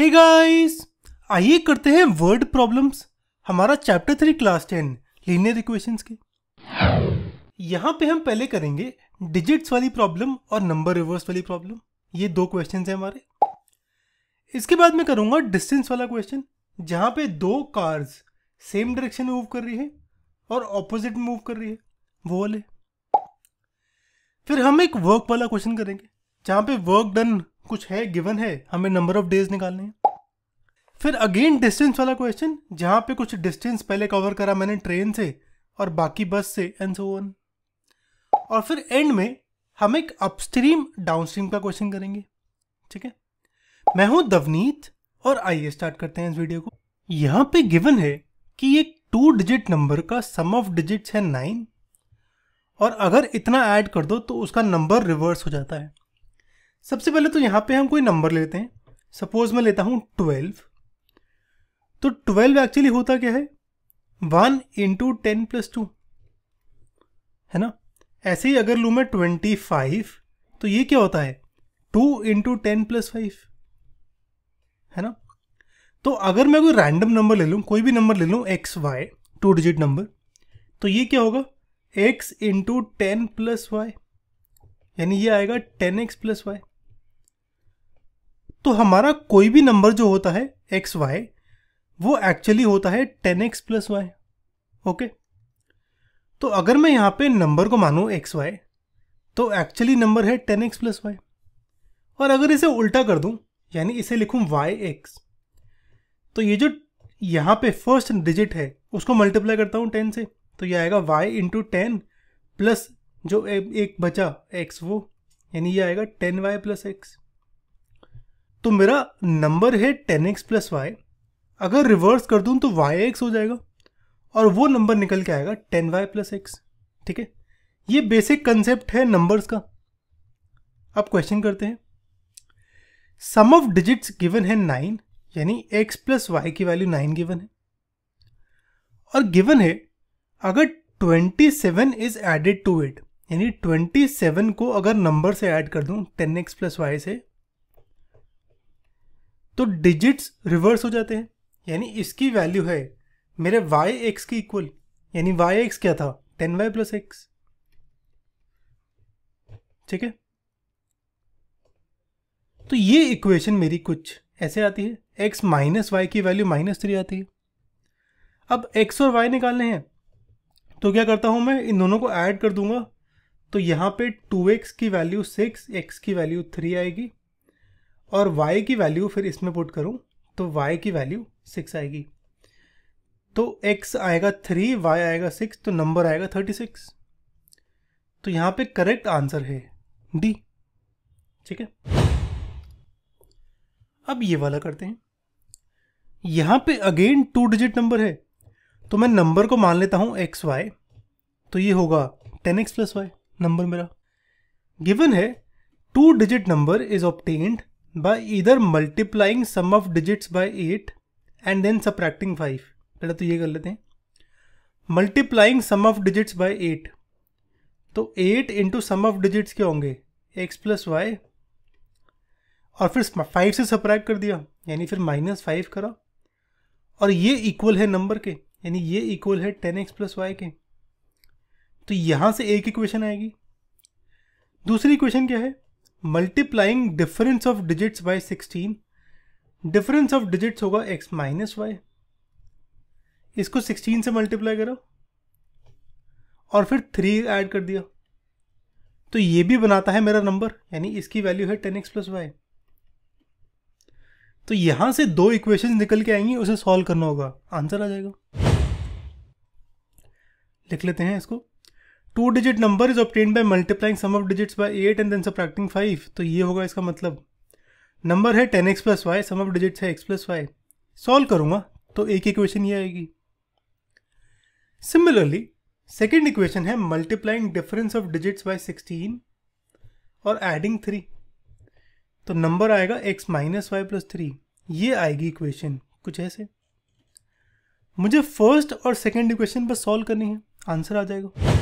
Hey guys आइए करते हैं वर्ड प्रॉब्लम्स हमारा chapter three class ten linear equations की यहाँ पे हम पहले करेंगे डिजिट्स वाली प्रॉब्लम और नंबर रिवर्स वाली प्रॉब्लम ये दो क्वेश्चन है हमारे इसके बाद मैं करूँगा डिस्टेंस वाला क्वेश्चन जहाँ पे दो कार्स सेम डायरेक्शन में मूव कर रही है और ऑपोजिट मूव कर रही है वो वाले फिर हम एक वर्क वाला क्वेश्चन करेंगे जहाँ पे वर्क डन कुछ है गिवन है हमें नंबर ऑफ डेज निकालने हैं फिर अगेन डिस्टेंस वाला क्वेश्चन जहाँ पे कुछ डिस्टेंस पहले कवर करा मैंने ट्रेन से और बाकी बस से एंड सो ऑन और फिर एंड में हम एक अपस्ट्रीम डाउनस्ट्रीम का क्वेश्चन करेंगे ठीक है मैं हूं दवनीत और आइए स्टार्ट करते हैं इस वीडियो को यहाँ पे गिवन है कि एक टू डिजिट नंबर का सम ऑफ डिजिट्स है नाइन और अगर इतना ऐड कर दो तो उसका नंबर रिवर्स हो जाता है सबसे पहले तो यहाँ पे हम कोई नंबर लेते हैं सपोज मैं लेता हूँ ट्वेल्व तो ट्वेल्व एक्चुअली होता क्या है one into ten plus two है ना ऐसे ही अगर लूँ मैं ट्वेंटी फाइव तो ये क्या होता है two into ten plus five है ना तो अगर मैं कोई रैंडम नंबर ले लूँ कोई भी नंबर ले लूँ x y two digit number तो ये क्या होगा x into ten plus y यानी ये आएगा टेन एक्स प्लस वाई तो हमारा कोई भी नंबर जो होता है एक्स वाई वो एक्चुअली होता है ten x plus y okay तो अगर मैं यहाँ पे नंबर को मानूँ एक्स वाई तो एक्चुअली नंबर है टेन एक्स प्लस वाई और अगर इसे उल्टा कर दूँ यानी इसे लिखूँ वाई एक्स तो ये जो यहाँ पे फर्स्ट डिजिट है उसको मल्टीप्लाई करता हूँ टेन से तो ये आएगा वाई इंटू टेन प्लस जो ए, एक बचा एक्स वो यानी ये आएगा टेन वाई प्लस एक्स तो मेरा नंबर है टेन एक्स प्लस वाई अगर रिवर्स कर दूं तो वाई एक्स हो जाएगा और वो नंबर निकल के आएगा टेन वाई प्लस एक्स ठीक है ये बेसिक कंसेप्ट है नंबर्स का अब क्वेश्चन करते हैं सम ऑफ डिजिट्स गिवन है नाइन यानी एक्स प्लस वाई की वैल्यू नाइन गिवन है और गिवन है अगर twenty seven is added to it यानी ट्वेंटी सेवन को अगर नंबर से ऐड कर दूं टेन एक्स प्लस वाई से तो डिजिट्स रिवर्स हो जाते हैं यानी इसकी वैल्यू है मेरे वाई एक्स की इक्वल यानी वाई एक्स क्या था टेन वाई प्लस एक्स ठीक है तो ये इक्वेशन मेरी कुछ ऐसे आती है एक्स माइनस वाई की वैल्यू माइनस थ्री आती है अब एक्स और वाई निकालने हैं तो क्या करता हूं मैं इन दोनों को ऐड कर दूंगा तो यहां पे टू एक्स की वैल्यू सिक्स एक्स की वैल्यू थ्री आएगी और y की वैल्यू फिर इसमें पुट करूं तो y की वैल्यू सिक्स आएगी तो x आएगा थ्री y आएगा सिक्स तो नंबर आएगा थर्टी सिक्स तो यहां पे करेक्ट आंसर है डी ठीक है अब ये वाला करते हैं यहां पे अगेन टू डिजिट नंबर है तो मैं नंबर को मान लेता हूं एक्स वाई तो ये होगा ten x plus y number मेरा गिवन है two digit number is obtained by either multiplying sum of digits by 8 and then subtracting 5 पहले तो ये कर लेते हैं multiplying sum of digits by 8 तो 8 इंटू सम ऑफ डिजिट्स क्या होंगे x प्लस वाई और फिर 5 से सप्रैक्ट कर दिया यानी फिर माइनस फाइव करा और ये इक्वल है नंबर के यानी ये इक्वल है टेन एक्स प्लस वाई के तो यहाँ से एक इक्वेशन आएगी दूसरी इक्वेशन क्या है multiplying difference of digits by 16 difference of digits होगा x माइनस वाई इसको 16 से मल्टीप्लाई करो और फिर 3 ऐड कर दिया तो ये भी बनाता है मेरा नंबर यानी इसकी वैल्यू है 10x एक्स प्लस वाई तो यहां से दो इक्वेशन निकल के आएंगी उसे सॉल्व करना होगा आंसर आ जाएगा लिख लेते हैं इसको two digit number is obtain by multiplying sum of digits by eight and then subtracting five तो ये होगा इसका मतलब नंबर है ten x plus y sum of digits है एक्स प्लस वाई सॉल्व करूंगा तो एक इक्वेशन ये आएगी सिमिलरली सेकेंड इक्वेशन है multiplying difference of digits by sixteen और एडिंग थ्री तो नंबर आएगा x minus y plus three ये आएगी इक्वेशन कुछ ऐसे मुझे फर्स्ट और सेकेंड इक्वेशन बस सॉल्व करनी है आंसर आ जाएगा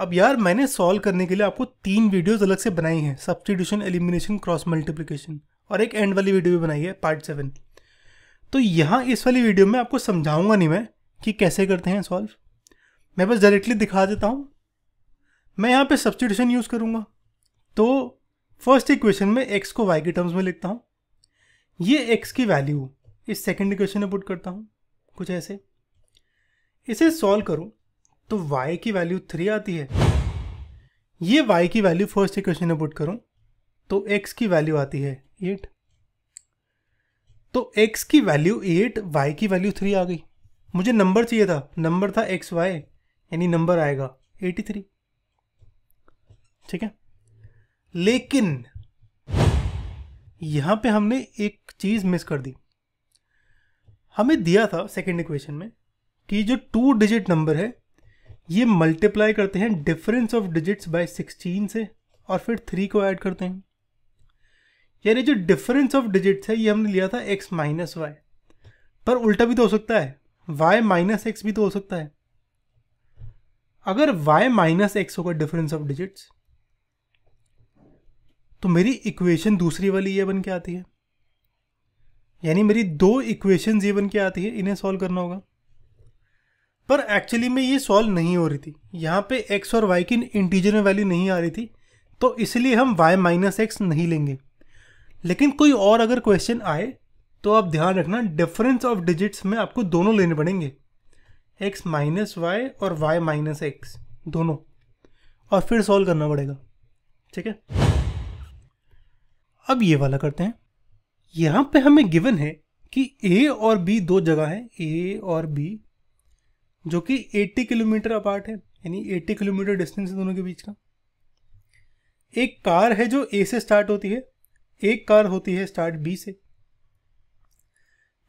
अब यार मैंने सॉल्व करने के लिए आपको तीन वीडियोस अलग से बनाई हैं सब्सटीट्यूशन एलिमिनेशन क्रॉस मल्टीप्लिकेशन और एक एंड वाली वीडियो भी बनाई है पार्ट सेवन तो यहाँ इस वाली वीडियो में आपको समझाऊंगा नहीं मैं कि कैसे करते हैं सॉल्व मैं बस डायरेक्टली दिखा देता हूँ मैं यहाँ पर सब्सटीट्यूशन यूज़ करूँगा तो फर्स्ट इक्वेशन में एक्स को वाई के टर्म्स में लिखता हूँ ये एक्स की वैल्यू इस सेकेंड इक्वेशन में पुट करता हूँ कुछ ऐसे इसे सॉल्व करूँ तो y की वैल्यू थ्री आती है ये y की वैल्यू फर्स्ट इक्वेशन में पुट करूं तो x की वैल्यू आती है एट तो x की वैल्यू एट y की वैल्यू थ्री आ गई मुझे नंबर चाहिए था नंबर था एक्स वाई यानी नंबर आएगा एटी थ्री ठीक है लेकिन यहां पे हमने एक चीज मिस कर दी हमें दिया था सेकेंड इक्वेशन में कि जो टू डिजिट नंबर है ये मल्टीप्लाई करते हैं डिफरेंस ऑफ डिजिट्स बाय 16 से और फिर थ्री को ऐड करते हैं यानी जो डिफरेंस ऑफ डिजिट्स है ये हमने लिया था एक्स माइनस वाई पर उल्टा भी तो हो सकता है वाई माइनस एक्स भी तो हो सकता है अगर वाई माइनस एक्स होगा डिफरेंस ऑफ डिजिट्स तो मेरी इक्वेशन दूसरी वाली ये बन के आती है यानी मेरी दो इक्वेशन ये बन के आती है इन्हें सॉल्व करना होगा पर एक्चुअली में ये सॉल्व नहीं हो रही थी यहाँ पे एक्स और वाई की इंटीजर में वैल्यू नहीं आ रही थी तो इसलिए हम वाई माइनस एक्स नहीं लेंगे लेकिन कोई और अगर क्वेश्चन आए तो आप ध्यान रखना डिफरेंस ऑफ डिजिट्स में आपको दोनों लेने पड़ेंगे एक्स माइनस वाई और वाई माइनस एक्स दोनों और फिर सॉल्व करना पड़ेगा ठीक है अब ये वाला करते हैं यहाँ पे हमें गिवन है कि ए और बी दो जगह है ए और बी जो कि 80 किलोमीटर अपार्ट है यानी 80 किलोमीटर डिस्टेंस है दोनों के बीच का एक कार है जो ए से स्टार्ट होती है एक कार होती है स्टार्ट बी से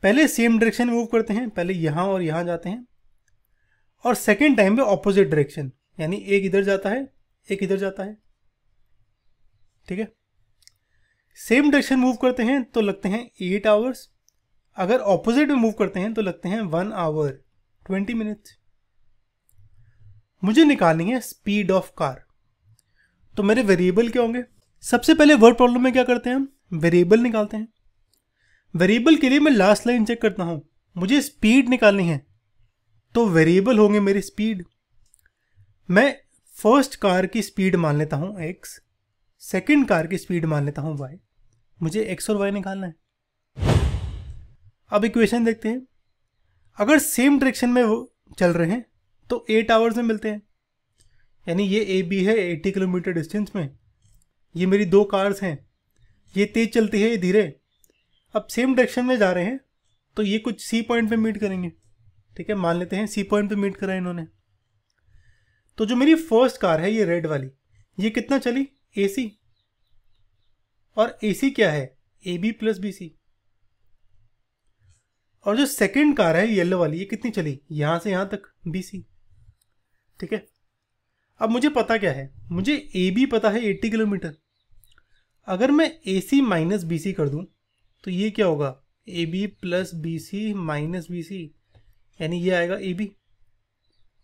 पहले सेम डायरेक्शन मूव करते हैं पहले यहां और यहां जाते हैं और सेकेंड टाइम पे ऑपोजिट डायरेक्शन यानी एक इधर जाता है एक इधर जाता है ठीक है सेम डायरेक्शन मूव करते हैं तो लगते हैं एट आवर्स अगर ऑपोजिट में मूव करते हैं तो लगते हैं वन आवर ट्वेंटी मिनट मुझे निकालनी है स्पीड ऑफ कार तो मेरे वेरिएबल क्या होंगे सबसे पहले वर्ड प्रॉब्लम में क्या करते हैं हम वेरिएबल निकालते हैं वेरिएबल के लिए मैं लास्ट लाइन चेक करता हूँ मुझे स्पीड निकालनी है तो वेरिएबल होंगे मेरी स्पीड मैं फर्स्ट कार की स्पीड मान लेता हूँ एक्स सेकेंड कार की स्पीड मान लेता हूँ वाई मुझे एक्स और वाई निकालना है अब इक्वेशन देखते हैं अगर सेम डायरेक्शन में वो चल रहे हैं तो एट आवर्स में मिलते हैं यानी ये ए बी है एट्टी किलोमीटर डिस्टेंस में ये मेरी दो कार्स हैं ये तेज़ चलती है ये धीरे अब सेम डायरेक्शन में जा रहे हैं तो ये कुछ सी पॉइंट पे मीट करेंगे ठीक है मान लेते हैं सी पॉइंट पे मीट करा इन्होंने तो जो मेरी फर्स्ट कार है ये रेड वाली ये कितना चली ए सी और ए सी क्या है A B plus B C और जो सेकंड कार है येलो वाली ये कितनी चली यहां से यहां तक बी सी ठीक है अब मुझे पता क्या है मुझे ए बी पता है एट्टी किलोमीटर अगर मैं ए सी माइनस बी सी कर दूं तो ये क्या होगा A B plus B C minus B C यानी ये आएगा ए बी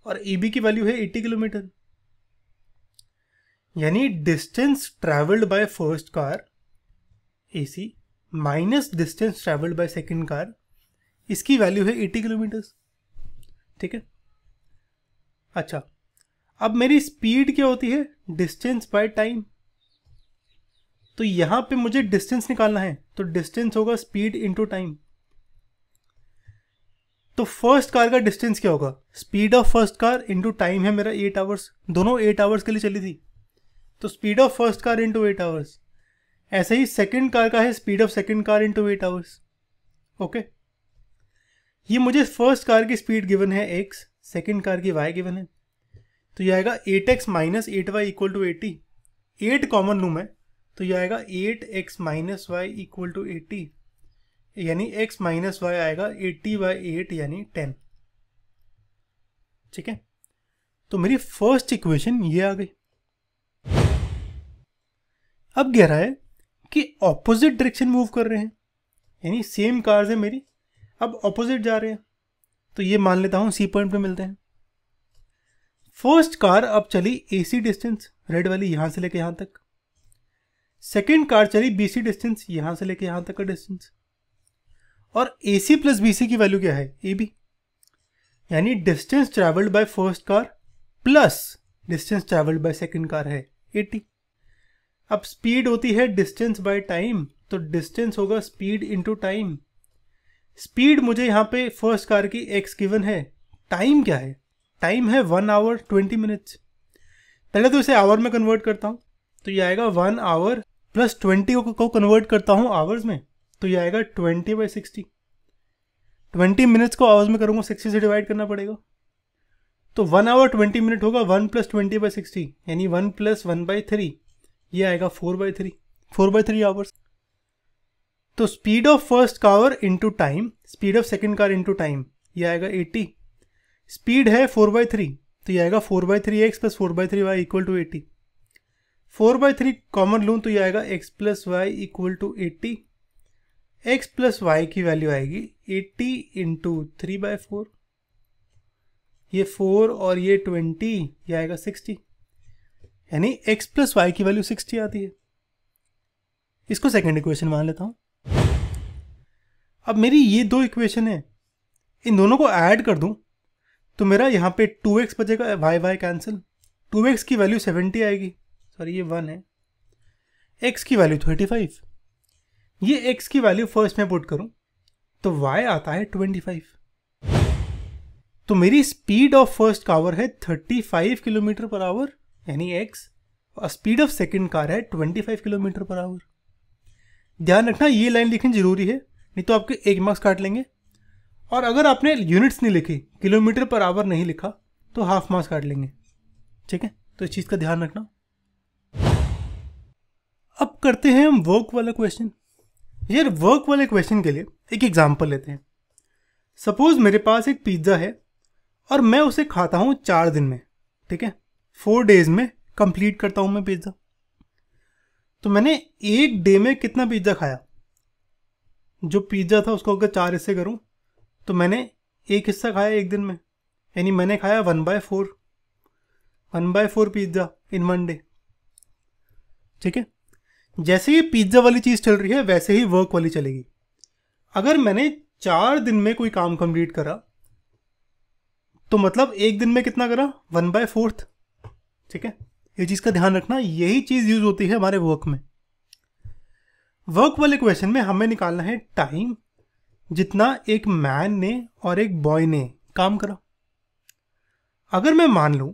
और ए बी की वैल्यू है एट्टी किलोमीटर यानी distance travelled by first car A C minus distance travelled by second car इसकी वैल्यू है एटी किलोमीटर्स ठीक है अच्छा अब मेरी स्पीड क्या होती है डिस्टेंस बाय टाइम तो यहां पे मुझे डिस्टेंस निकालना है तो डिस्टेंस होगा स्पीड इंटू टाइम तो फर्स्ट कार का डिस्टेंस क्या होगा speed of first car into time है मेरा एट आवर्स दोनों एट आवर्स के लिए चली थी तो speed of first car into eight hours ऐसे ही सेकेंड कार का है speed of second car into eight hours okay ये मुझे फर्स्ट कार की स्पीड गिवन है एक्स सेकेंड कार की वाई गिवन है तो यह आएगा eight x minus eight y equal to eighty eight common लूम मैं तो यह आएगा eight x minus y equal to eighty यानी एक्स माइनस वाई आएगा एट्टी बाई एट यानी टेन ठीक है तो मेरी फर्स्ट इक्वेशन ये आ गई अब कह रहा है कि ऑपोजिट डायरेक्शन मूव कर रहे हैं यानी सेम कार्स है मेरी अब ऑपोजिट जा रहे हैं तो ये मान लेता हूँ सी पॉइंट पे मिलते हैं फर्स्ट कार अब चली एसी डिस्टेंस रेड वाली यहाँ से लेके यहाँ तक सेकेंड कार चली बीसी डिस्टेंस यहाँ से लेके यहाँ तक का डिस्टेंस और ए सी प्लस बी सी की वैल्यू क्या है ए बी यानी distance travelled by first car plus distance travelled by second car है एटी अब स्पीड होती है डिस्टेंस बाय टाइम तो डिस्टेंस होगा स्पीड इंटू टाइम स्पीड मुझे यहाँ पे फर्स्ट कार की एक्स गिवन है टाइम क्या है टाइम है वन आवर ट्वेंटी मिनट्स पहले तो इसे आवर में कन्वर्ट करता हूँ तो ये आएगा वन आवर प्लस ट्वेंटी को कन्वर्ट करता हूँ आवर्स में तो ये आएगा twenty by sixty twenty minutes को आवर्स में करूँगा सिक्सटी से डिवाइड करना पड़ेगा तो वन आवर ट्वेंटी मिनट होगा one plus twenty by sixty यानी one plus one by three ये आएगा four by three four by three hours तो speed of first car into time speed of second car into time ये आएगा eighty speed है four by three तो ये आएगा four by three x plus four by three y equal to eighty four by three common लूँ तो ये आएगा x plus y equal to eighty x plus y की वैल्यू आएगी eighty into three by four ये four और ये twenty ये आएगा सिक्सटी यानी एक्स प्लस वाई की वैल्यू सिक्सटी आती है इसको सेकेंड इक्वेशन मान लेता हूँ अब मेरी ये दो इक्वेशन है इन दोनों को ऐड कर दूँ तो मेरा यहाँ पे टू एक्स बचेगा y y cancel two x की वैल्यू सेवेंटी आएगी सॉरी ये वन है एक्स की वैल्यू थर्टी फाइव ये एक्स की वैल्यू फर्स्ट में पुट करूँ तो वाई आता है ट्वेंटी फाइव तो मेरी स्पीड ऑफ फर्स्ट कावर है thirty five kilometre per hour यानी एक्स और स्पीड ऑफ सेकेंड कार है twenty five kilometre per hour ध्यान रखना ये लाइन लिखनी जरूरी है नहीं तो आपके एक मार्क्स काट लेंगे और अगर आपने यूनिट्स नहीं लिखी किलोमीटर पर आवर नहीं लिखा तो हाफ मार्क्स काट लेंगे ठीक है तो इस चीज़ का ध्यान रखना अब करते हैं हम वर्क वाला क्वेश्चन यार वर्क वाले क्वेश्चन के लिए एक एग्जाम्पल लेते हैं सपोज मेरे पास एक पिज्ज़ा है और मैं उसे खाता हूँ चार दिन में ठीक है फोर डेज में कंप्लीट करता हूँ मैं पिज़्ज़ा तो मैंने एक डे में कितना पिज़्ज़ा खाया जो पिज़्ज़ा था उसको अगर चार हिस्से करूँ तो मैंने एक हिस्सा खाया एक दिन में यानी मैंने खाया one by four one by four pizza in one day ठीक है जैसे ही पिज़्ज़ा वाली चीज़ चल रही है वैसे ही वर्क वाली चलेगी अगर मैंने चार दिन में कोई काम कंप्लीट करा तो मतलब एक दिन में कितना करा वन बाय फोर्थ ठीक है ये चीज़ का ध्यान रखना यही चीज़ यूज़ होती है हमारे वर्क में वर्क वाले क्वेश्चन में हमें निकालना है टाइम जितना एक मैन ने और एक बॉय ने काम करा अगर मैं मान लू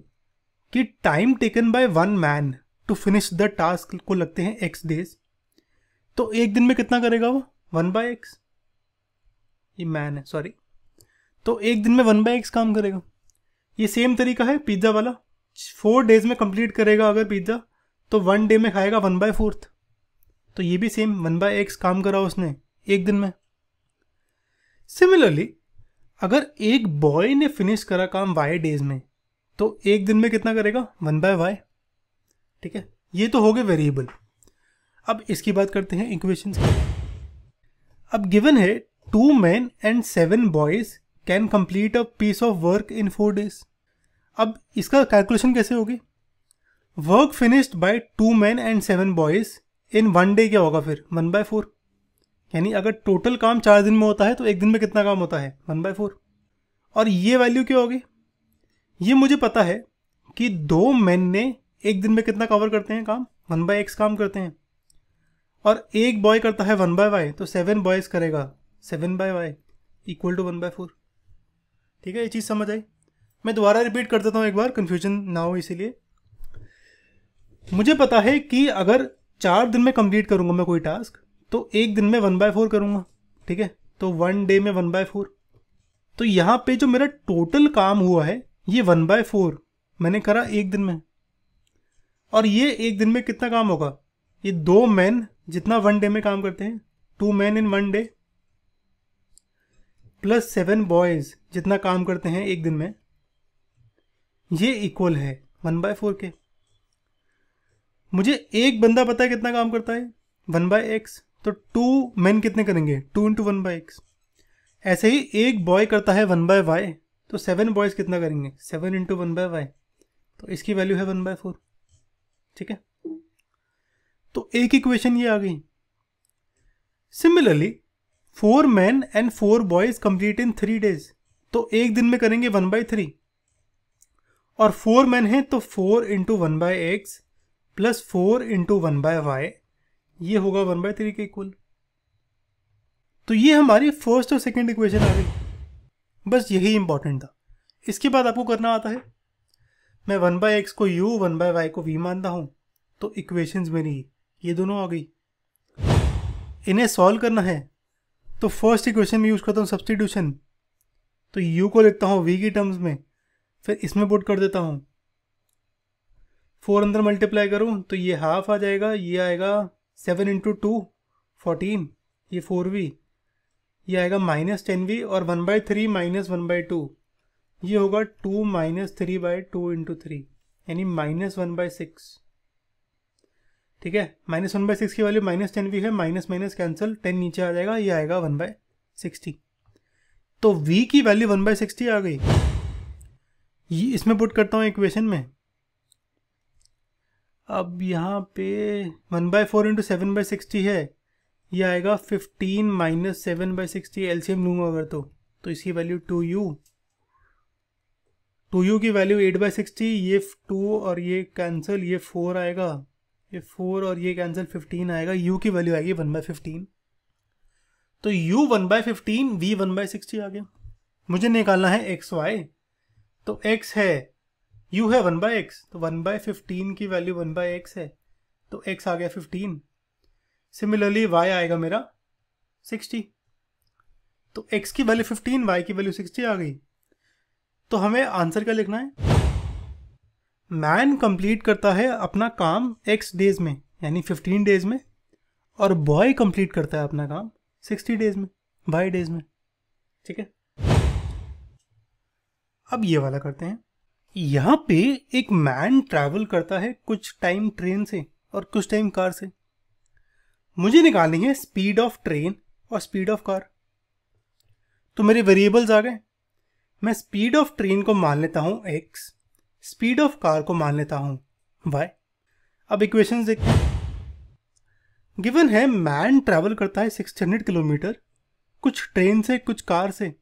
कि time taken by one man to finish the task को लगते हैं एक्स डेज तो एक दिन में कितना करेगा वो वन बाय एक्स ये मैन है सॉरी तो एक दिन में वन बाय एक्स काम करेगा ये सेम तरीका है पिज्ज़ा वाला फोर डेज में कंप्लीट करेगा अगर पिज्ज़ा तो वन डे में खाएगा वन बाय फोर्थ तो ये भी सेम वन बाय एक्स काम करा उसने एक दिन में सिमिलरली अगर एक बॉय ने फिनिश करा काम वाई डेज में तो एक दिन में कितना करेगा वन बाय वाई ठीक है ये तो हो गए वेरिएबल अब इसकी बात करते हैं इक्वेशन अब गिवन है two man and seven boys can complete a piece of work in four days अब इसका कैलकुलेशन कैसे होगी work finished by two man and seven boys in one day क्या होगा फिर वन बाय फोर यानी अगर टोटल काम चार दिन में होता है तो एक दिन में कितना काम होता है वन बाय फोर और ये वैल्यू क्या होगी ये मुझे पता है कि दो मैन ने एक दिन में कितना कवर करते हैं काम वन बाय एक्स काम करते हैं और एक बॉय करता है वन बाय वाई तो सेवन बॉयज करेगा seven by y equal to one by four ठीक है ये चीज़ समझ आई मैं दोबारा रिपीट कर देता हूँ एक बार कन्फ्यूजन ना हो इसीलिए मुझे पता है कि अगर चार दिन में कंप्लीट करूंगा मैं कोई टास्क तो एक दिन में वन बाय फोर करूंगा ठीक है तो वन डे में वन बाय फोर तो यहां पे जो मेरा टोटल काम हुआ है ये वन बाय फोर मैंने करा एक दिन में और ये एक दिन में कितना काम होगा ये दो मैन जितना वन डे में काम करते हैं two man in one day plus seven boys जितना काम करते हैं एक दिन में ये इक्वल है वन बाय फोर के मुझे एक बंदा पता है कितना काम करता है वन बाय एक्स तो टू मैन कितने करेंगे two into one by x ऐसे ही एक बॉय करता है वन बाय वाई तो सेवन बॉयज कितना करेंगे seven into one by y तो इसकी वैल्यू है वन बाय फोर ठीक है तो एक इक्वेशन ये आ गई similarly four man and four boys complete in three days तो एक दिन में करेंगे वन बाय थ्री और फोर मैन है तो four into one by x plus four into one by y ये होगा वन बाय थ्री के इक्वल तो ये हमारी फर्स्ट और सेकेंड इक्वेशन आ गई बस यही इंपॉर्टेंट था इसके बाद आपको करना आता है मैं वन बाय एक्स को यू वन बाय वाई को वी मानता हूँ तो इक्वेशंस मेरी ये दोनों आ गई इन्हें सॉल्व करना है तो फर्स्ट इक्वेशन में यूज़ करता हूँ सब्सटीट्यूशन तो यू को लिखता हूँ वी की टर्म्स में फिर इसमें पुट कर देता हूँ फोर अंदर मल्टीप्लाई करूँ तो ये हाफ आ जाएगा ये आएगा सेवन इंटू टू फोर्टीन ये फोर वी ये आएगा माइनस टेन वी और one by three minus one by two ये होगा two minus three by two into three यानी माइनस वन बाई सिक्स ठीक है माइनस वन बाई सिक्स की वैल्यू माइनस टेन वी है माइनस माइनस कैंसिल टेन नीचे आ जाएगा ये आएगा वन बाय सिक्सटी तो वी की वैल्यू वन बाय सिक्सटी आ गई ये इसमें पुट करता हूँ इक्वेशन में अब यहाँ पे one by four into seven by sixty है ये आएगा fifteen minus seven by sixty LCM लूँगा अगर तो तो इसकी value two u two u की वैल्यू एट बाई सिक्सटी ये टू और ये कैंसिल ये फोर आएगा ये फोर और ये कैंसिल फिफ्टीन आएगा यू की वैल्यू आएगी वन बाई फिफ्टीन तो u one by fifteen v one by sixty आ गया मुझे निकालना है एक्स वाई तो एक्स है यू है वन बाय एक्स तो वन बाय फिफ्टीन की वैल्यू वन बाय एक्स है तो एक्स आ गया फिफ्टीन सिमिलरली वाई आएगा मेरा सिक्सटी तो एक्स की वैल्यू फिफ्टीन वाई की वैल्यू सिक्सटी आ गई तो हमें आंसर क्या लिखना है मैन कंप्लीट करता है अपना काम एक्स डेज में यानी फिफ्टीन डेज में और बॉय कंप्लीट करता है अपना काम सिक्सटी डेज में बाई डेज में ठीक है अब ये वाला करते हैं यहाँ पे एक मैन ट्रैवल करता है कुछ टाइम ट्रेन से और कुछ टाइम कार से मुझे निकालनी है स्पीड ऑफ ट्रेन और स्पीड ऑफ कार तो मेरे वेरिएबल्स आ गए मैं स्पीड ऑफ ट्रेन को मान लेता हूँ एक्स स्पीड ऑफ कार को मान लेता हूँ वाई अब इक्वेशन देख गिवन है मैन ट्रैवल करता है 600 किलोमीटर कुछ ट्रेन से कुछ कार से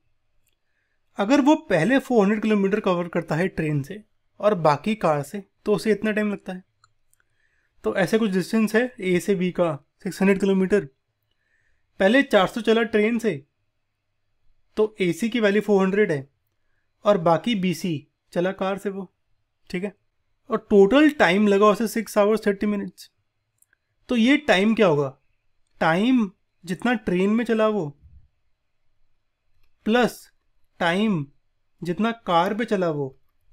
अगर वो पहले 400 किलोमीटर कवर करता है ट्रेन से और बाकी कार से तो उसे इतना टाइम लगता है तो ऐसे कुछ डिस्टेंस है ए से बी का 600 किलोमीटर पहले 400 चला ट्रेन से तो ए सी की वैल्यू 400 है और बाकी बी सी चला कार से वो ठीक है और टोटल टाइम लगा उसे सिक्स आवर्स थर्टी मिनट्स तो ये टाइम क्या होगा टाइम जितना ट्रेन में चला वो प्लस टाइम जितना कार पे चला वो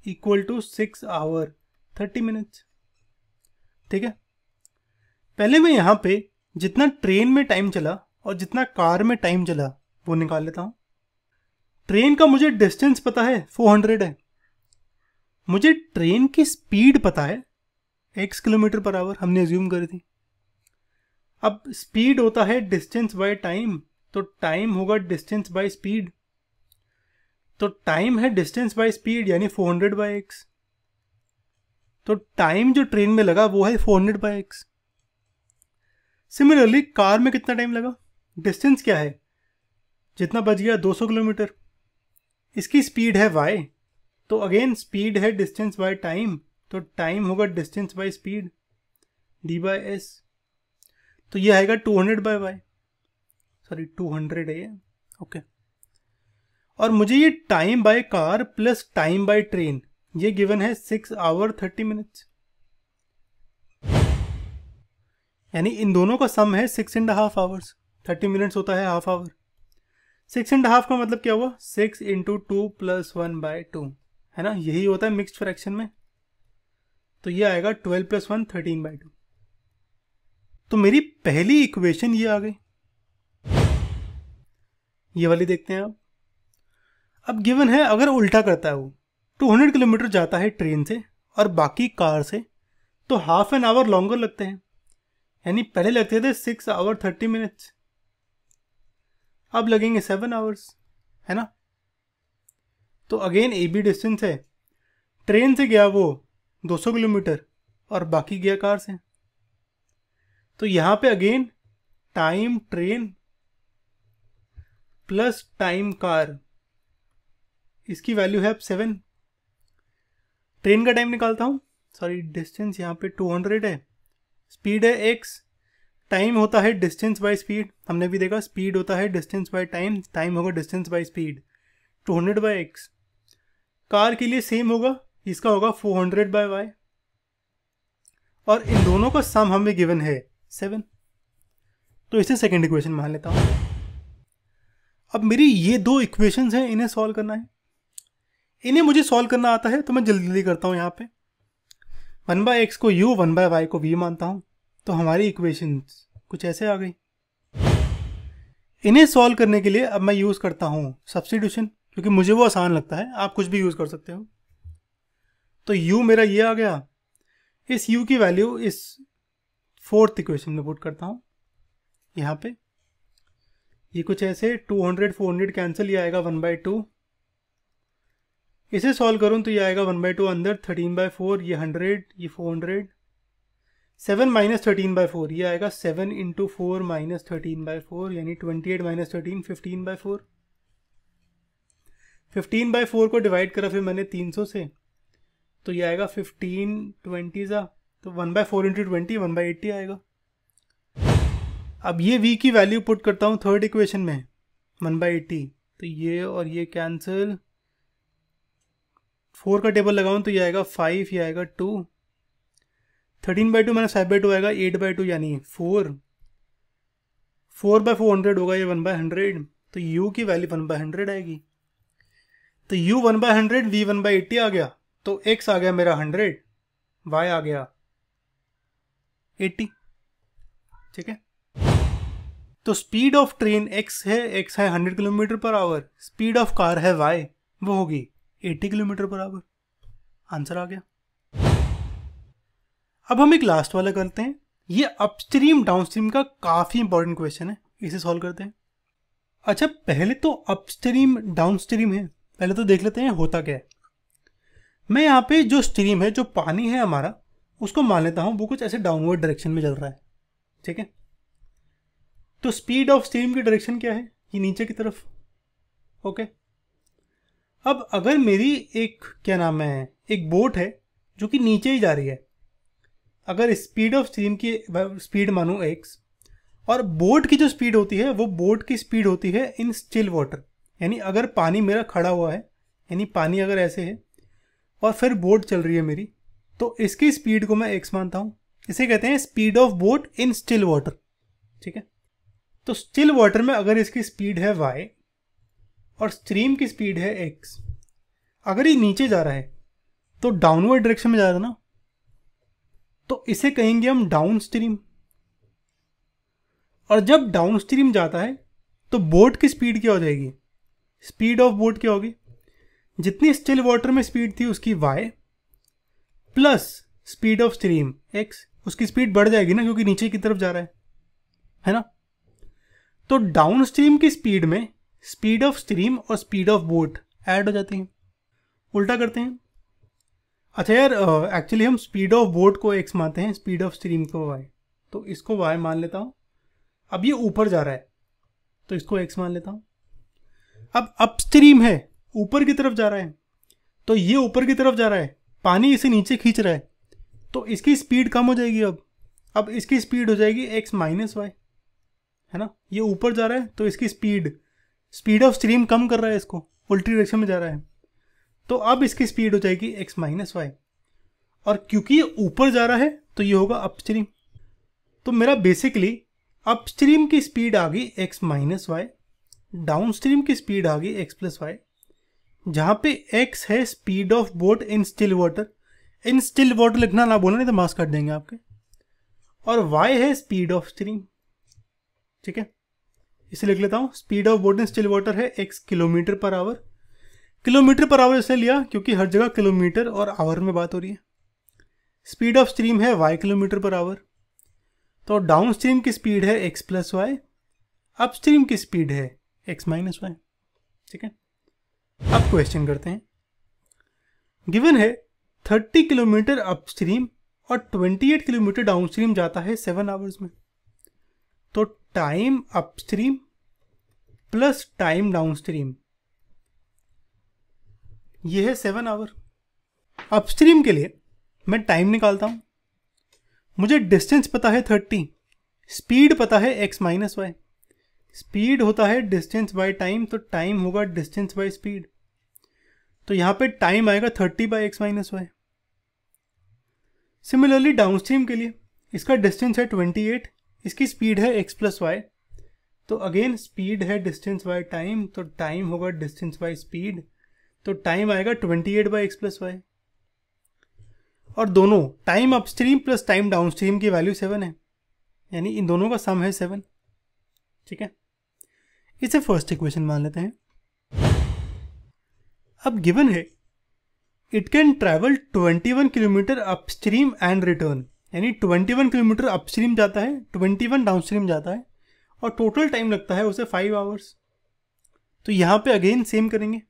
equal to six hour thirty minutes ठीक है पहले मैं यहाँ पे जितना ट्रेन में टाइम चला और जितना कार में टाइम चला वो निकाल लेता हूँ ट्रेन का मुझे डिस्टेंस पता है 400 है मुझे ट्रेन की स्पीड पता है एक्स किलोमीटर पर आवर हमने ज्यूम करी थी अब स्पीड होता है डिस्टेंस बाय टाइम तो टाइम होगा डिस्टेंस बाय स्पीड तो टाइम है डिस्टेंस बाय स्पीड यानी 400 हंड्रेड बाई एक्स तो टाइम जो ट्रेन में लगा वो है 400 hundred by x similarly car में कितना टाइम लगा डिस्टेंस क्या है जितना बच गया 200 किलोमीटर इसकी स्पीड है वाई तो अगेन स्पीड है डिस्टेंस बाय टाइम तो टाइम होगा distance by speed d by s तो ये आएगा 200 हंड्रेड बाय वाई सॉरी 200 है ओके okay. और मुझे ये time by car plus time by train ये गिवन है सिक्स आवर थर्टी मिनट्स यानी इन दोनों का सम है six and half hours thirty minutes होता है half hour six and half का मतलब क्या हुआ six into two plus one by two है ना यही होता है मिक्स्ड फ्रैक्शन में तो ये आएगा twelve plus one thirteen by two तो मेरी पहली इक्वेशन ये आ गई ये वाली देखते हैं आप अब गिवन है अगर उल्टा करता है वो 200 तो किलोमीटर जाता है ट्रेन से और बाकी कार से तो हाफ एन आवर लॉन्गर लगते हैं यानी पहले लगते थे सिक्स आवर थर्टी मिनट्स अब लगेंगे सेवन आवर्स है ना तो अगेन ए बी डिस्टेंस है ट्रेन से गया वो 200 किलोमीटर और बाकी गया कार से तो यहाँ पे again time train plus time car इसकी वैल्यू है अब सेवन ट्रेन का टाइम निकालता हूँ सॉरी डिस्टेंस यहाँ पे टू हंड्रेड है स्पीड है एक्स टाइम होता है डिस्टेंस बाय स्पीड हमने भी देखा स्पीड होता है डिस्टेंस बाय टाइम टाइम होगा distance by speed two hundred by x car के लिए सेम होगा इसका होगा फोर हंड्रेड बाय वाई और इन दोनों का सम हमें गिवन है सेवन तो इसे सेकेंड इक्वेशन मान लेता हूँ अब मेरी ये दो इक्वेशंस हैं इन्हें सॉल्व करना है इन्हें मुझे सॉल्व करना आता है तो मैं जल्दी जल्दी करता हूँ यहाँ पे वन बाय एक्स को यू वन बाय वाई को वी मानता हूँ तो हमारी इक्वेशन कुछ ऐसे आ गई इन्हें सॉल्व करने के लिए अब मैं यूज़ करता हूँ सब्सिट्यूशन क्योंकि मुझे वो आसान लगता है आप कुछ भी यूज़ कर सकते हो तो यू मेरा ये आ गया इस यू की वैल्यू इस फोर्थ इक्वेशन में पुट करता हूँ यहाँ पे ये कुछ ऐसे 200 400 कैंसिल ये आएगा वन बाई टू इसे सॉल्व करूँ तो ये आएगा वन बाई टू अंदर थर्टीन बाई फोर ये हंड्रेड ये four hundred seven minus thirteen by four ये आएगा seven into four minus thirteen by four यानी twenty eight minus thirteen fifteen by four fifteen by four को divide करा फिर मैंने तीन सौ से तो ये आएगा फिफ्टीन ट्वेंटी सा तो one by four into twenty one by eighty आएगा अब ये वी की वैल्यू पुट करता हूँ थर्ड इक्वेशन में वन बाई एट्टी तो ये और ये कैंसिल फोर का टेबल लगाऊँ तो ये आएगा फाइव ये आएगा टू थर्टीन बाई टू मैंने फाइव बाई टू आएगा एट बाई टू यानी four four by four hundred होगा ये वन बाय हंड्रेड तो यू की वैल्यू वन बाय हंड्रेड आएगी तो u one by hundred v one by eighty आ गया तो एक्स आ गया मेरा हंड्रेड वाई आ गया एट्टी ठीक है तो स्पीड ऑफ ट्रेन एक्स है एक्स है hundred kilometre per hour speed of car है वाई वो होगी 80 किलोमीटर पर आवर आंसर आ गया अब हम एक लास्ट वाला करते हैं ये अपस्ट्रीम डाउनस्ट्रीम का काफ़ी इंपॉर्टेंट क्वेश्चन है इसे सॉल्व करते हैं अच्छा पहले तो अपस्ट्रीम डाउनस्ट्रीम है पहले तो देख लेते हैं होता क्या है मैं यहाँ पे जो स्ट्रीम है जो पानी है हमारा उसको मान लेता हूँ वो कुछ ऐसे डाउनवर्ड डायरेक्शन में चल रहा है ठीक है तो स्पीड ऑफ स्ट्रीम की डायरेक्शन क्या है ये नीचे की तरफ ओके okay. अब अगर मेरी एक क्या नाम है एक बोट है जो कि नीचे ही जा रही है अगर स्पीड ऑफ स्ट्रीम की स्पीड मानूँ एक्स और बोट की जो स्पीड होती है वो बोट की स्पीड होती है इन स्टिल वाटर यानी अगर पानी मेरा खड़ा हुआ है यानी पानी अगर ऐसे है और फिर बोट चल रही है मेरी तो इसकी स्पीड को मैं एक्स मानता हूँ इसे कहते हैं speed of boat in still water ठीक है तो स्टिल वाटर में अगर इसकी स्पीड है वाई और स्ट्रीम की स्पीड है एक्स अगर ये नीचे जा रहा है तो डाउनवर्ड डायरेक्शन में जा रहा है ना तो इसे कहेंगे हम डाउन स्ट्रीम और जब डाउन स्ट्रीम जाता है तो बोट की स्पीड क्या हो जाएगी स्पीड ऑफ बोट क्या होगी जितनी स्टिल वाटर में स्पीड थी उसकी y plus speed of stream x उसकी स्पीड बढ़ जाएगी ना क्योंकि नीचे की तरफ जा रहा है है ना तो डाउन स्ट्रीम की स्पीड में स्पीड ऑफ स्ट्रीम और स्पीड ऑफ बोट ऐड हो जाते हैं उल्टा करते हैं अच्छा यार एक्चुअली हम स्पीड ऑफ बोट को एक्स मानते हैं स्पीड ऑफ स्ट्रीम को वाई तो इसको वाई मान लेता हूँ अब ये ऊपर जा रहा है तो इसको एक्स मान लेता हूँ अब अप स्ट्रीम है ऊपर की तरफ जा रहा है तो ये ऊपर की तरफ जा रहा है पानी इसे नीचे खींच रहा है तो इसकी स्पीड कम हो जाएगी अब अब इसकी स्पीड हो जाएगी एक्स माइनस वाई है ना ये ऊपर जा रहा है तो इसकी स्पीड स्पीड ऑफ स्ट्रीम कम कर रहा है इसको उल्टी डायरेक्शन में जा रहा है तो अब इसकी स्पीड हो जाएगी एक्स माइनस वाई और क्योंकि ये ऊपर जा रहा है तो ये होगा अपस्ट्रीम तो मेरा बेसिकली अपस्ट्रीम की स्पीड आ गई x minus y downstream की स्पीड आ गई एक्स प्लस वाई जहाँ पे एक्स है speed of boat in still water in still water लिखना ना बोलना नहीं तो मास्क काट देंगे आपके और वाई है स्पीड ऑफ स्ट्रीम ठीक है इसे लिख लेता हूँ speed of boat in still water है x kilometre per hour kilometre per hour इसे लिया क्योंकि हर जगह किलोमीटर और आवर में बात हो रही है स्पीड ऑफ स्ट्रीम है वाई किलोमीटर पर आवर तो डाउन स्ट्रीम की स्पीड है x plus y upstream की स्पीड है एक्स माइनस वाई ठीक है अब क्वेश्चन करते हैं गिवन है थर्टी किलोमीटर अप स्ट्रीम और twenty eight kilometre downstream जाता है सेवन आवर्स में तो time upstream plus time downstream ये है सेवन आवर अपस्ट्रीम के लिए मैं टाइम निकालता हूँ मुझे डिस्टेंस पता है थर्टी स्पीड पता है एक्स माइनस वाई स्पीड होता है डिस्टेंस बाय टाइम तो टाइम होगा डिस्टेंस बाय स्पीड तो यहाँ पे टाइम आएगा thirty by x minus y similarly downstream के लिए इसका डिस्टेंस है ट्वेंटी एट इसकी स्पीड है एक्स प्लस वाई तो अगेन स्पीड है डिस्टेंस बाय टाइम तो टाइम होगा डिस्टेंस बाय स्पीड तो टाइम आएगा twenty eight by x plus y और दोनों time upstream plus time downstream की वैल्यू सेवन है यानी इन दोनों का सम है सेवन ठीक है इसे फर्स्ट इक्वेशन मान लेते हैं अब गिवन है it can travel 21 kilometre upstream and return यानी 21 किलोमीटर अपस्ट्रीम जाता है 21 डाउनस्ट्रीम जाता है और टोटल टाइम लगता है उसे फाइव आवर्स तो यहाँ पे अगेन सेम करेंगे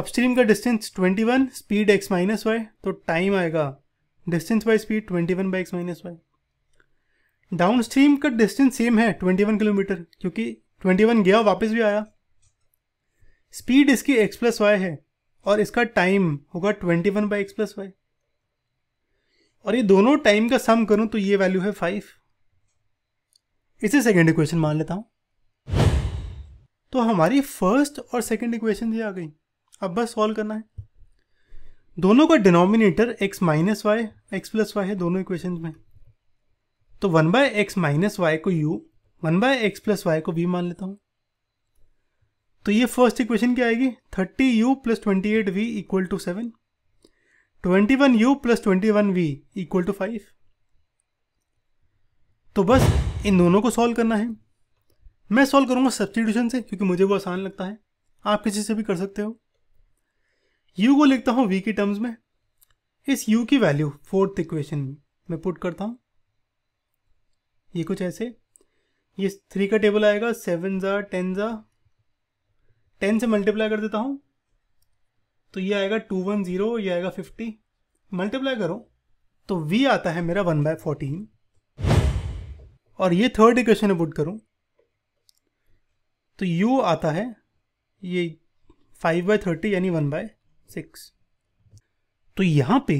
अपस्ट्रीम का distance 21 speed x minus y तो टाइम आएगा distance by speed 21 one by x minus y downstream का डिस्टेंस सेम है 21 किलोमीटर क्योंकि 21 गया वापस भी आया स्पीड इसकी एक्स प्लस वाई है और इसका टाइम होगा 21 one by x plus y और ये दोनों टाइम का सम करूं तो ये वैल्यू है फाइव इसे सेकेंड इक्वेशन मान लेता हूं तो हमारी फर्स्ट और सेकेंड इक्वेशन ये आ गई अब बस सॉल्व करना है दोनों का denominator x minus y x plus y है दोनों इक्वेशन में तो one by x minus y को u one by x plus y को v मान लेता हूं तो ये फर्स्ट इक्वेशन क्या आएगी thirty u plus twenty eight v equal to seven twenty one u plus twenty one v equal to five तो बस इन दोनों को सॉल्व करना है मैं सॉल्व करूंगा सब्सटीट्यूशन से क्योंकि मुझे वो आसान लगता है आप किसी से भी कर सकते हो यू को लिखता हूं वी के टर्म्स में इस यू की वैल्यू फोर्थ इक्वेशन में पुट करता हूं ये कुछ ऐसे ये थ्री का टेबल आएगा सेवन ज़ा टेन ज़ा टेन से मल्टीप्लाई कर देता हूं तो ये आएगा टू वन जीरो ये आएगा फिफ्टी मल्टीप्लाई करो तो वी आता है मेरा वन बाय फोर्टीन और ये थर्ड इक्वेशन पुट करूँ तो यू आता है ये फाइव बाय थर्टी यानी वन बाय सिक्स तो यहाँ पे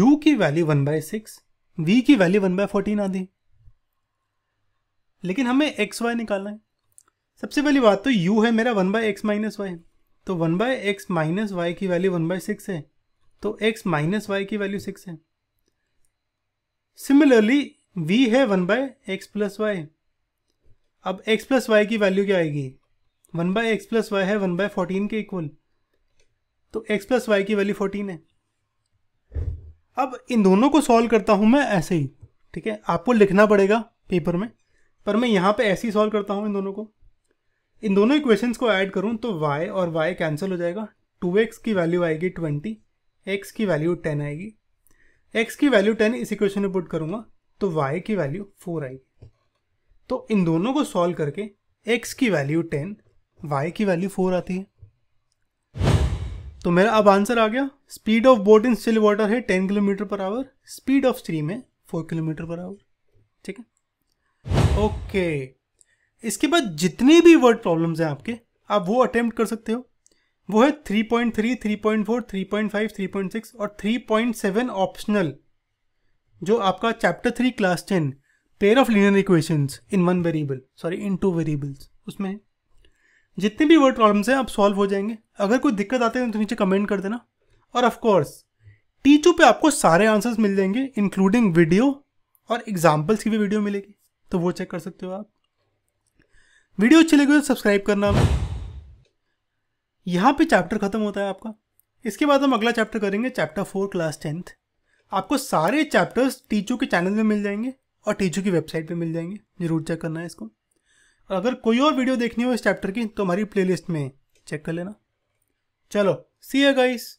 u की value one by six v की वैल्यू वन बाय फोर्टीन आधी लेकिन हमें एक्स वाई निकालना है सबसे पहली बात तो u है मेरा one by x minus y तो one by x minus y की वैल्यू वन बाय सिक्स है तो एक्स माइनस वाई की वैल्यू सिक्स है सिमिलरली वी है one by x plus y अब एक्स प्लस वाई की वैल्यू क्या आएगी one by x plus y है वन बाय फोर्टीन के इक्वल तो एक्स प्लस वाई की वैल्यू फोर्टीन है अब इन दोनों को सॉल्व करता हूं मैं ऐसे ही ठीक है आपको लिखना पड़ेगा पेपर में पर मैं यहाँ पे ऐसे ही सॉल्व करता हूँ इन दोनों को इन दोनों इक्वेशंस को ऐड करूँ तो y और y कैंसिल हो जाएगा 2x की वैल्यू आएगी 20, x की वैल्यू 10 आएगी x की वैल्यू 10 इस इक्वेशन में पुट करूँगा तो y की वैल्यू 4 आएगी तो इन दोनों को सॉल्व करके x की वैल्यू 10, y की वैल्यू 4 आती है तो मेरा अब आंसर आ गया speed of boat in still water है 10 kilometre per hour speed of stream है 4 किलोमीटर पर आवर ठीक है ओके इसके बाद जितने भी वर्ड प्रॉब्लम्स हैं आपके आप वो अटेम्प्ट कर सकते हो वो है 3.3, 3.4, 3.5, 3.6 और 3.7 ऑप्शनल जो आपका chapter three class ten pair of linear equations in one variable sorry in two variables उसमें जितने भी वर्ड प्रॉब्लम्स हैं आप सॉल्व हो जाएंगे अगर कोई दिक्कत आती है तो नीचे कमेंट कर देना और ऑफकोर्स टीचू पे आपको सारे आंसर्स मिल जाएंगे इंक्लूडिंग वीडियो और एग्जाम्पल्स की भी वीडियो मिलेगी तो वो चेक कर सकते हो आप वीडियो अच्छी लगी तो सब्सक्राइब करना यहाँ पे चैप्टर ख़त्म होता है आपका इसके बाद हम अगला चैप्टर करेंगे चैप्टर फोर क्लास टेंथ आपको सारे चैप्टर्स टीचू के चैनल में मिल जाएंगे और टीचू की वेबसाइट पे मिल जाएंगे ज़रूर चेक करना है इसको और अगर कोई और वीडियो देखनी हो इस चैप्टर की तो हमारी प्लेलिस्ट में चेक कर लेना चलो सी ए गाइस